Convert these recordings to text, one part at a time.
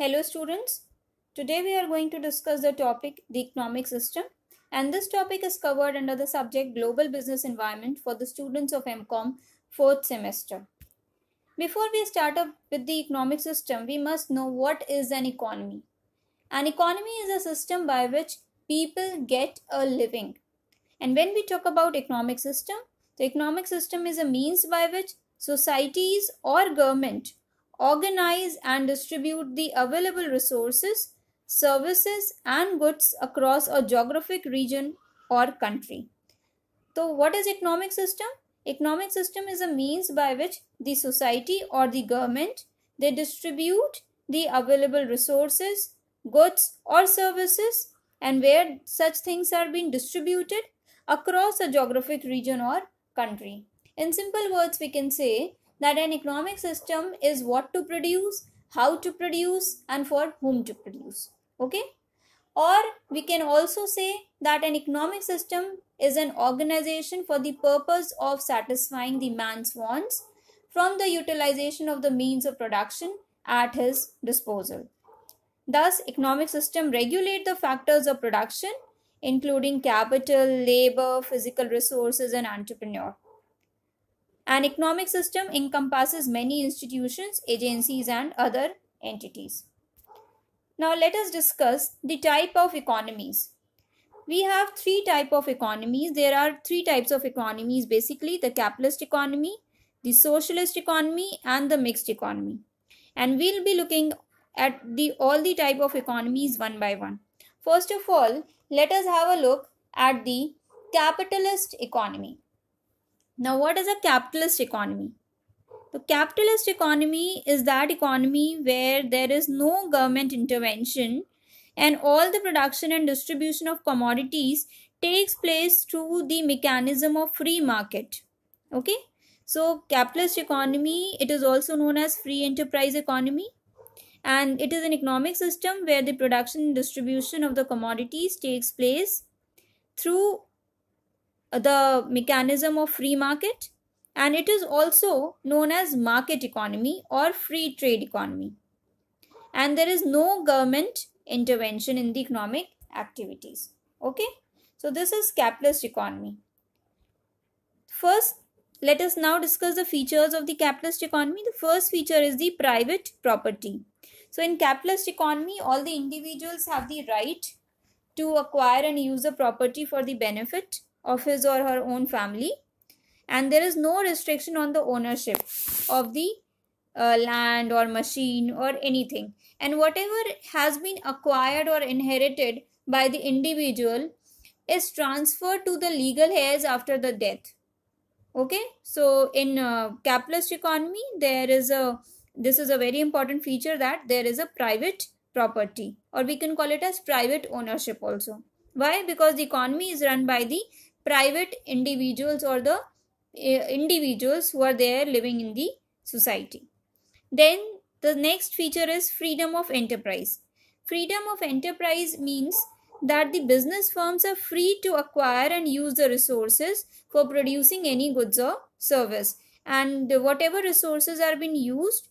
Hello students, today we are going to discuss the topic the economic system and this topic is covered under the subject global business environment for the students of MCOM fourth semester. Before we start up with the economic system, we must know what is an economy. An economy is a system by which people get a living. And when we talk about economic system, the economic system is a means by which societies or government organize and distribute the available resources, services, and goods across a geographic region or country. So, what is economic system? Economic system is a means by which the society or the government they distribute the available resources, goods, or services, and where such things are being distributed across a geographic region or country. In simple words, we can say that an economic system is what to produce, how to produce, and for whom to produce. Okay? Or we can also say that an economic system is an organization for the purpose of satisfying the man's wants from the utilization of the means of production at his disposal. Thus, economic system regulate the factors of production, including capital, labor, physical resources, and entrepreneur. An economic system encompasses many institutions, agencies, and other entities. Now let us discuss the type of economies. We have three type of economies. There are three types of economies basically the capitalist economy, the socialist economy and the mixed economy. And we'll be looking at the all the type of economies one by one. First of all, let us have a look at the capitalist economy. Now, what is a capitalist economy? The capitalist economy is that economy where there is no government intervention and all the production and distribution of commodities takes place through the mechanism of free market. Okay, so capitalist economy, it is also known as free enterprise economy and it is an economic system where the production and distribution of the commodities takes place through the mechanism of free market and it is also known as market economy or free trade economy and there is no government intervention in the economic activities okay so this is capitalist economy first let us now discuss the features of the capitalist economy the first feature is the private property so in capitalist economy all the individuals have the right to acquire and use a property for the benefit of his or her own family and there is no restriction on the ownership of the uh, land or machine or anything and whatever has been acquired or inherited by the individual is transferred to the legal heirs after the death okay so in uh, capitalist economy there is a this is a very important feature that there is a private property or we can call it as private ownership also why because the economy is run by the private individuals or the eh, individuals who are there living in the society. Then the next feature is freedom of enterprise. Freedom of enterprise means that the business firms are free to acquire and use the resources for producing any goods or service and whatever resources are being used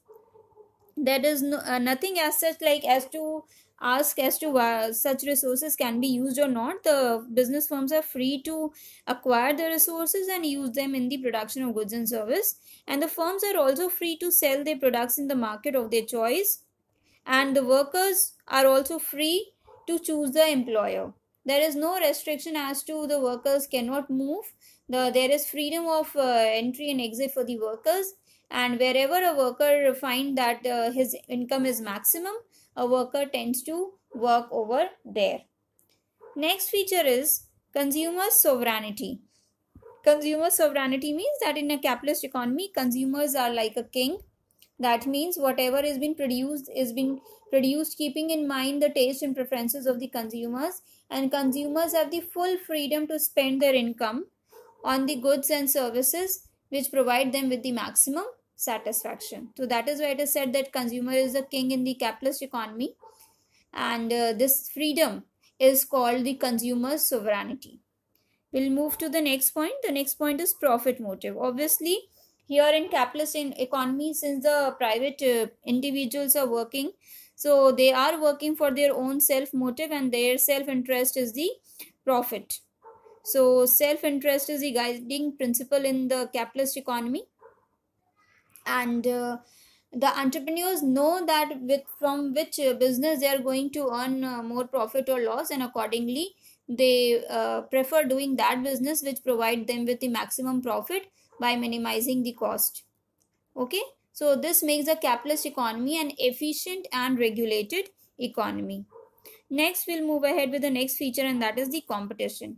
there is no, uh, nothing as such like as to ask as to why such resources can be used or not the business firms are free to acquire the resources and use them in the production of goods and service and the firms are also free to sell their products in the market of their choice and the workers are also free to choose the employer there is no restriction as to the workers cannot move the, there is freedom of uh, entry and exit for the workers and wherever a worker find that uh, his income is maximum a worker tends to work over there. Next feature is consumer sovereignty. Consumer sovereignty means that in a capitalist economy, consumers are like a king. That means whatever is being produced is being produced keeping in mind the taste and preferences of the consumers and consumers have the full freedom to spend their income on the goods and services which provide them with the maximum satisfaction. So that is why it is said that consumer is the king in the capitalist economy and uh, this freedom is called the consumer's sovereignty. We'll move to the next point. The next point is profit motive. Obviously, here in capitalist economy, since the private uh, individuals are working, so they are working for their own self motive and their self interest is the profit. So self interest is the guiding principle in the capitalist economy and uh, the entrepreneurs know that with from which uh, business they are going to earn uh, more profit or loss and accordingly they uh, prefer doing that business which provide them with the maximum profit by minimizing the cost okay so this makes a capitalist economy an efficient and regulated economy next we'll move ahead with the next feature and that is the competition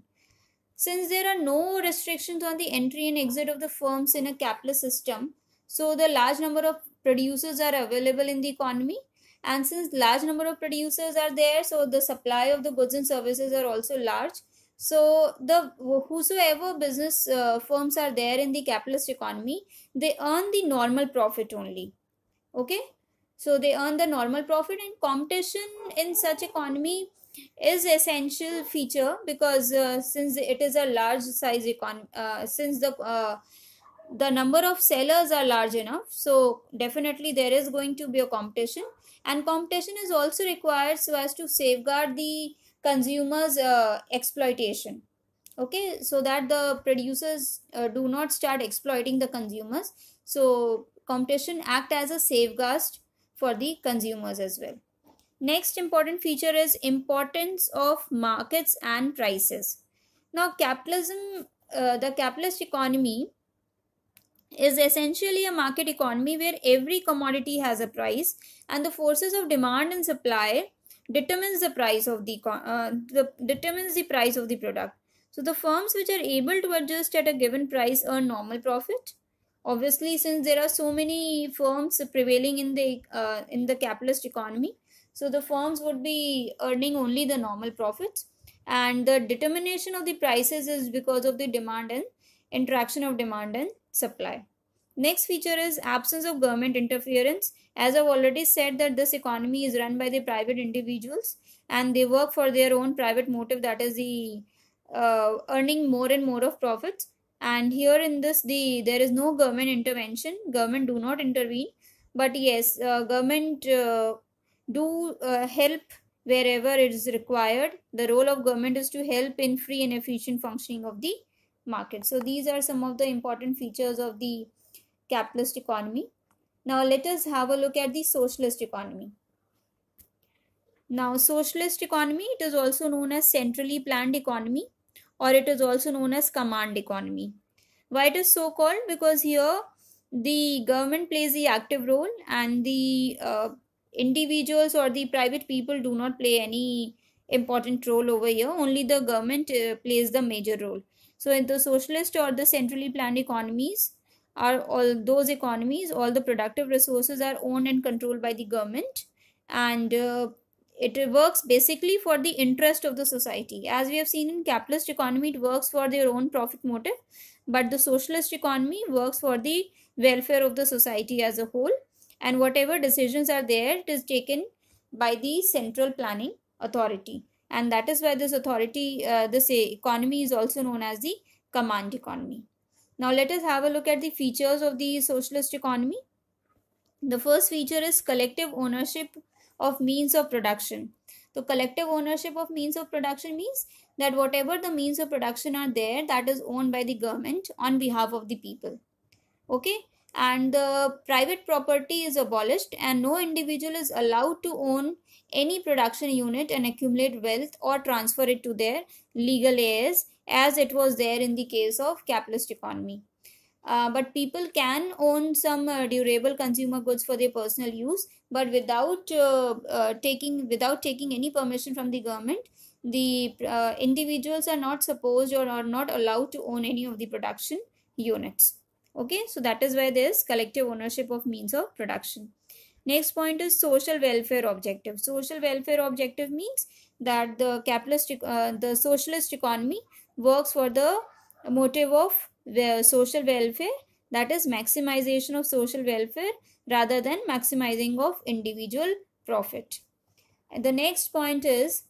since there are no restrictions on the entry and exit of the firms in a capitalist system so the large number of producers are available in the economy and since large number of producers are there so the supply of the goods and services are also large so the whosoever business uh, firms are there in the capitalist economy they earn the normal profit only okay so they earn the normal profit and competition in such economy is essential feature because uh, since it is a large size economy uh, since the uh, the number of sellers are large enough so definitely there is going to be a competition and competition is also required so as to safeguard the consumers uh, exploitation okay so that the producers uh, do not start exploiting the consumers so competition act as a safeguard for the consumers as well next important feature is importance of markets and prices now capitalism uh, the capitalist economy is essentially a market economy where every commodity has a price and the forces of demand and supply determines the price of the, uh, the determines the price of the product so the firms which are able to adjust at a given price earn normal profit obviously since there are so many firms prevailing in the uh, in the capitalist economy so the firms would be earning only the normal profits and the determination of the prices is because of the demand and interaction of demand and supply. Next feature is absence of government interference. As I've already said that this economy is run by the private individuals and they work for their own private motive that is the uh, earning more and more of profits. And here in this the there is no government intervention. Government do not intervene. But yes, uh, government uh, do uh, help wherever it is required. The role of government is to help in free and efficient functioning of the market. So these are some of the important features of the capitalist economy. Now let us have a look at the socialist economy. Now socialist economy, it is also known as centrally planned economy or it is also known as command economy. Why it is so called? Because here the government plays the active role and the uh, individuals or the private people do not play any important role over here. Only the government uh, plays the major role. So in the socialist or the centrally planned economies are all those economies, all the productive resources are owned and controlled by the government and uh, it works basically for the interest of the society. As we have seen in capitalist economy, it works for their own profit motive, but the socialist economy works for the welfare of the society as a whole. And whatever decisions are there, it is taken by the central planning authority and that is where this authority uh, this economy is also known as the command economy now let us have a look at the features of the socialist economy the first feature is collective ownership of means of production so collective ownership of means of production means that whatever the means of production are there that is owned by the government on behalf of the people okay and the private property is abolished and no individual is allowed to own any production unit and accumulate wealth or transfer it to their legal heirs as it was there in the case of capitalist economy. Uh, but people can own some uh, durable consumer goods for their personal use but without uh, uh taking without taking any permission from the government the uh, individuals are not supposed or are not allowed to own any of the production units okay so that is why there is collective ownership of means of production Next point is social welfare objective. Social welfare objective means that the capitalist, uh, the socialist economy works for the motive of social welfare that is maximization of social welfare rather than maximizing of individual profit. And the next point is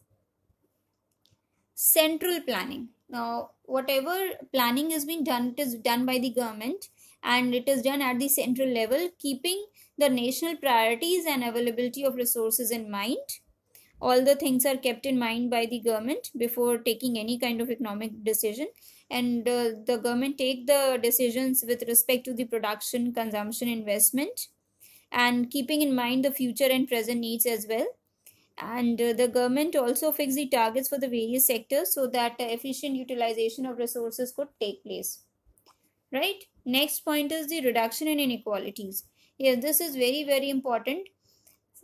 central planning. Now, whatever planning is being done, it is done by the government and it is done at the central level, keeping the national priorities and availability of resources in mind all the things are kept in mind by the government before taking any kind of economic decision and uh, the government take the decisions with respect to the production consumption investment and keeping in mind the future and present needs as well and uh, the government also fix the targets for the various sectors so that uh, efficient utilization of resources could take place right next point is the reduction in inequalities here, this is very, very important.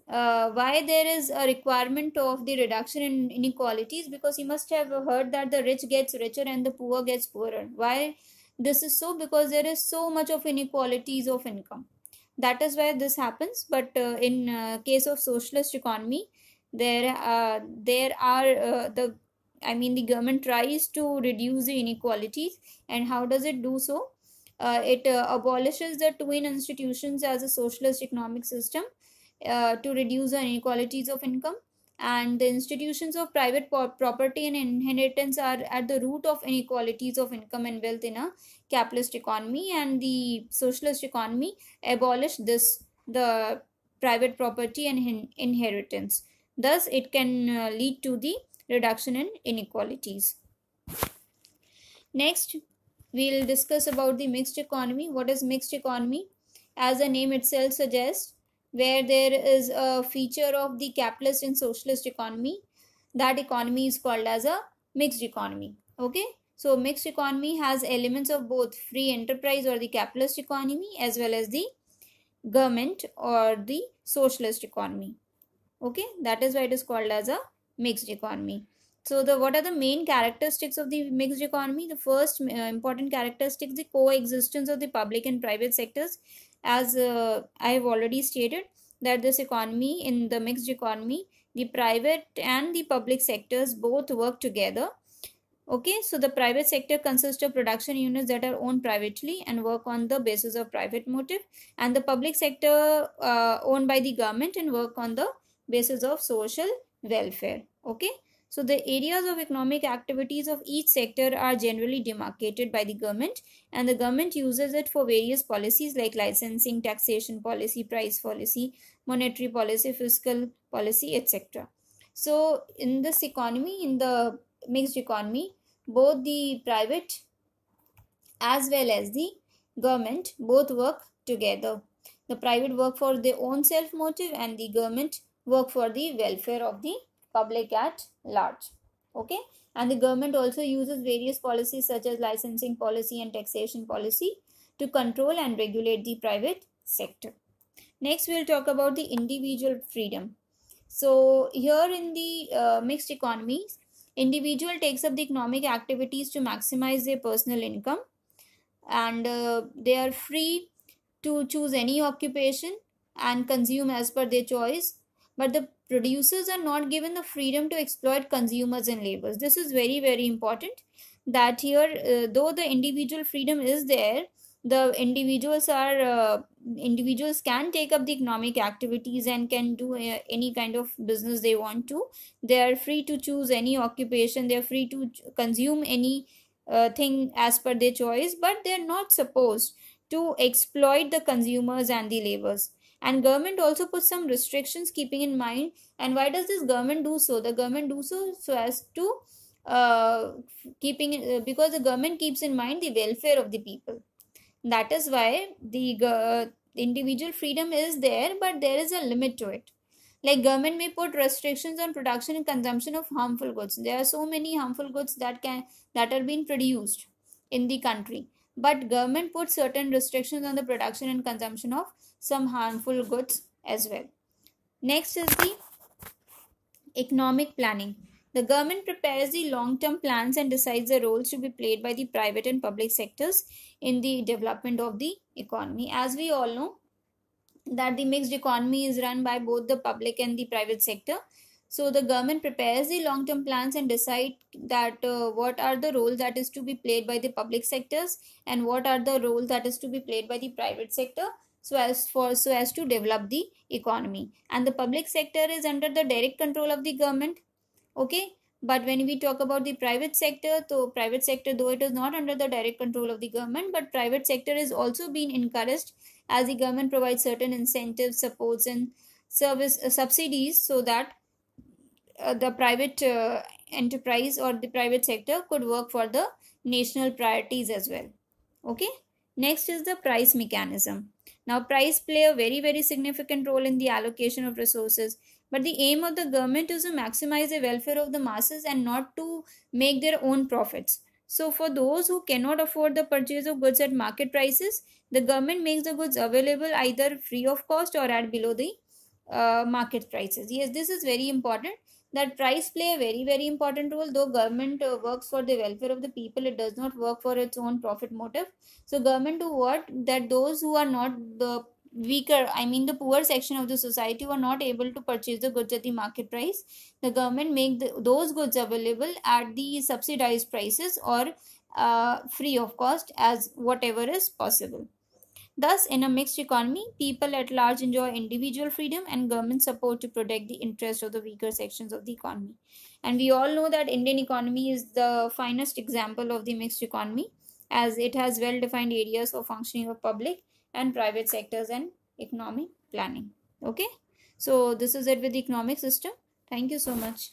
Uh, why there is a requirement of the reduction in inequalities because you must have heard that the rich gets richer and the poor gets poorer why this is so because there is so much of inequalities of income that is why this happens but uh, in uh, case of socialist economy there uh, there are uh, the i mean the government tries to reduce the inequalities and how does it do so uh, it uh, abolishes the twin institutions as a socialist economic system uh, to reduce the inequalities of income and the institutions of private property and inheritance are at the root of inequalities of income and wealth in a capitalist economy and the socialist economy abolished this the private property and inheritance thus it can uh, lead to the reduction in inequalities next we'll discuss about the mixed economy what is mixed economy as the name itself suggests where there is a feature of the capitalist and socialist economy that economy is called as a mixed economy okay so mixed economy has elements of both free enterprise or the capitalist economy as well as the government or the socialist economy okay that is why it is called as a mixed economy so the what are the main characteristics of the mixed economy? The first uh, important characteristic the coexistence of the public and private sectors. As uh, I have already stated that this economy in the mixed economy, the private and the public sectors both work together. Okay, so the private sector consists of production units that are owned privately and work on the basis of private motive, and the public sector uh, owned by the government and work on the basis of social welfare. Okay, so the areas of economic activities of each sector are generally demarcated by the government and the government uses it for various policies like licensing, taxation policy, price policy, monetary policy, fiscal policy, etc. So in this economy, in the mixed economy, both the private as well as the government both work together. The private work for their own self motive and the government work for the welfare of the public at large okay and the government also uses various policies such as licensing policy and taxation policy to control and regulate the private sector next we'll talk about the individual freedom so here in the uh, mixed economies individual takes up the economic activities to maximize their personal income and uh, they are free to choose any occupation and consume as per their choice but the producers are not given the freedom to exploit consumers and laborers. this is very very important that here uh, though the individual freedom is there the individuals are uh, individuals can take up the economic activities and can do uh, any kind of business they want to they are free to choose any occupation they are free to consume any uh, thing as per their choice but they are not supposed to exploit the consumers and the laborers and government also puts some restrictions keeping in mind and why does this government do so the government do so so as to uh, keeping uh, because the government keeps in mind the welfare of the people that is why the uh, individual freedom is there but there is a limit to it like government may put restrictions on production and consumption of harmful goods there are so many harmful goods that can that are being produced in the country but government put certain restrictions on the production and consumption of some harmful goods as well next is the economic planning the government prepares the long term plans and decides the roles to be played by the private and public sectors in the development of the economy as we all know that the mixed economy is run by both the public and the private sector so the government prepares the long term plans and decide that uh, what are the roles that is to be played by the public sectors and what are the roles that is to be played by the private sector so as for so as to develop the economy and the public sector is under the direct control of the government okay but when we talk about the private sector so private sector though it is not under the direct control of the government but private sector is also being encouraged as the government provides certain incentives supports and service uh, subsidies so that uh, the private uh, enterprise or the private sector could work for the national priorities as well okay next is the price mechanism now price play a very very significant role in the allocation of resources but the aim of the government is to maximize the welfare of the masses and not to make their own profits so for those who cannot afford the purchase of goods at market prices the government makes the goods available either free of cost or at below the uh, market prices yes this is very important that price play a very very important role though government uh, works for the welfare of the people it does not work for its own profit motive so government do what that those who are not the weaker i mean the poor section of the society are not able to purchase the goods at the market price the government make the, those goods available at the subsidized prices or uh, free of cost as whatever is possible Thus, in a mixed economy, people at large enjoy individual freedom and government support to protect the interests of the weaker sections of the economy. And we all know that Indian economy is the finest example of the mixed economy as it has well-defined areas for functioning of public and private sectors and economic planning. Okay, so this is it with the economic system. Thank you so much.